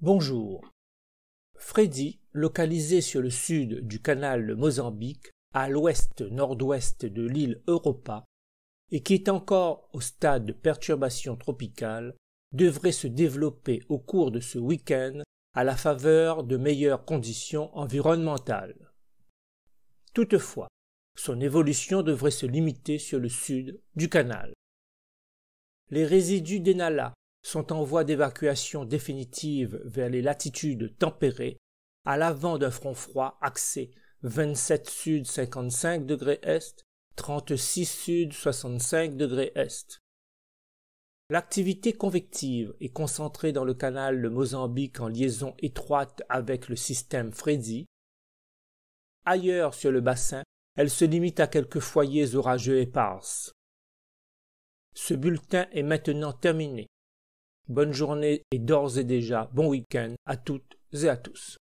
Bonjour. Freddy, localisé sur le sud du canal Mozambique, à l'ouest-nord-ouest de l'île Europa, et qui est encore au stade de perturbation tropicale, devrait se développer au cours de ce week-end à la faveur de meilleures conditions environnementales. Toutefois, son évolution devrait se limiter sur le sud du canal. Les résidus d'Enala, sont en voie d'évacuation définitive vers les latitudes tempérées, à l'avant d'un front froid axé 27 sud 55 degrés est, 36 sud 65 degrés est. L'activité convective est concentrée dans le canal de Mozambique en liaison étroite avec le système Freddy. Ailleurs sur le bassin, elle se limite à quelques foyers orageux épars. Ce bulletin est maintenant terminé. Bonne journée et d'ores et déjà bon week-end à toutes et à tous.